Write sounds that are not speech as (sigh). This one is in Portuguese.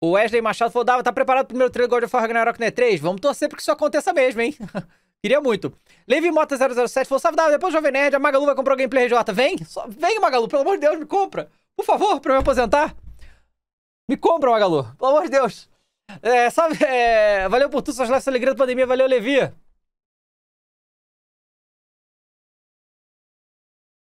O Wesley Machado falou, Dava, tá preparado pro primeiro trailer God of War Ragnarok Net né? 3? Vamos torcer pra que isso aconteça mesmo, hein? (laughs) Queria muito. Levi Mota 007 falou, salve Dava, depois Jovem Nerd, a Magalu vai comprar o Gameplay RJ. Vem, só, vem Magalu, pelo amor de Deus, me compra. Por favor, pra eu me aposentar. Me compra, Magalu, pelo amor de Deus. É, sabe, é, valeu por tudo, suas lives, alegria da pandemia, valeu Levi.